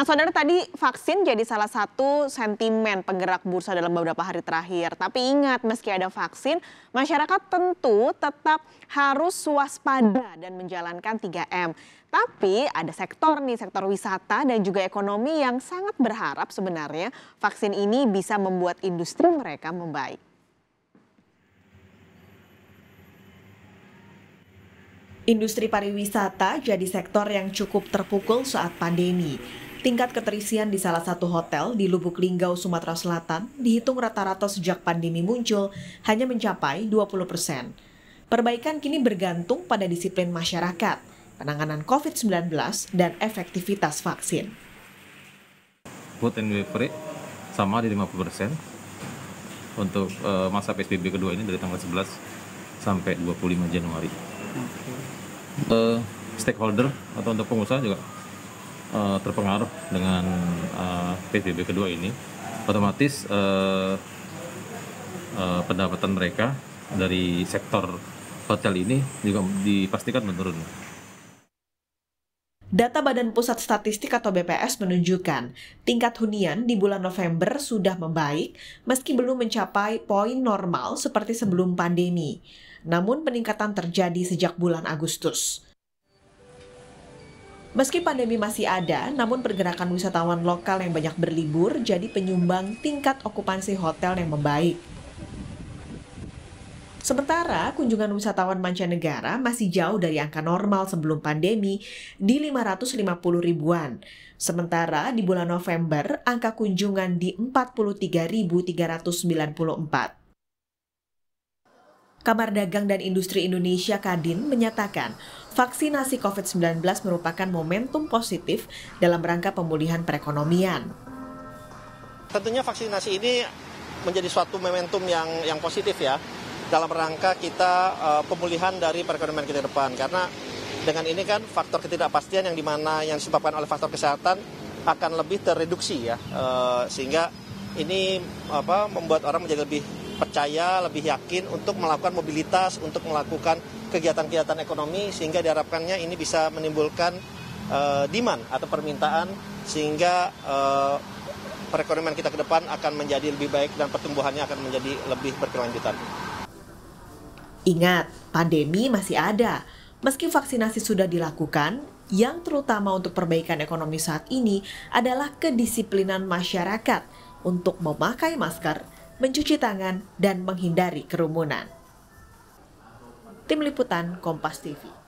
Nah saudara tadi vaksin jadi salah satu sentimen penggerak bursa dalam beberapa hari terakhir. Tapi ingat meski ada vaksin, masyarakat tentu tetap harus waspada dan menjalankan 3M. Tapi ada sektor nih, sektor wisata dan juga ekonomi yang sangat berharap sebenarnya vaksin ini bisa membuat industri mereka membaik. Industri pariwisata jadi sektor yang cukup terpukul saat pandemi. Tingkat keterisian di salah satu hotel di Lubuk Linggau, Sumatera Selatan dihitung rata-rata sejak pandemi muncul hanya mencapai 20 persen. Perbaikan kini bergantung pada disiplin masyarakat, penanganan COVID-19, dan efektivitas vaksin. Food and delivery sama di 50 persen. Untuk uh, masa PSBB kedua ini dari tanggal 11 sampai 25 Januari. Okay. Uh, eh, stakeholder atau untuk pengusaha juga uh, terpengaruh dengan uh, eh, PSBB kedua ini, otomatis uh, uh, pendapatan mereka dari sektor hotel ini juga dipastikan menurun. Data Badan Pusat Statistik atau BPS menunjukkan tingkat hunian di bulan November sudah membaik meski belum mencapai poin normal seperti sebelum pandemi. Namun peningkatan terjadi sejak bulan Agustus. Meski pandemi masih ada, namun pergerakan wisatawan lokal yang banyak berlibur jadi penyumbang tingkat okupansi hotel yang membaik. Sementara kunjungan wisatawan mancanegara masih jauh dari angka normal sebelum pandemi di 550 ribuan. Sementara di bulan November, angka kunjungan di 43.394. Kamar Dagang dan Industri Indonesia Kadin menyatakan vaksinasi COVID-19 merupakan momentum positif dalam rangka pemulihan perekonomian. Tentunya vaksinasi ini menjadi suatu momentum yang yang positif ya dalam rangka kita uh, pemulihan dari perekonomian kita depan karena dengan ini kan faktor ketidakpastian yang dimana yang disebabkan oleh faktor kesehatan akan lebih tereduksi ya uh, sehingga ini apa membuat orang menjadi lebih percaya, lebih yakin untuk melakukan mobilitas, untuk melakukan kegiatan-kegiatan ekonomi sehingga diharapkannya ini bisa menimbulkan uh, demand atau permintaan sehingga uh, perekonomian kita ke depan akan menjadi lebih baik dan pertumbuhannya akan menjadi lebih berkelanjutan. Ingat, pandemi masih ada. Meski vaksinasi sudah dilakukan, yang terutama untuk perbaikan ekonomi saat ini adalah kedisiplinan masyarakat untuk memakai masker mencuci tangan, dan menghindari kerumunan. Tim Liputan Kompas TV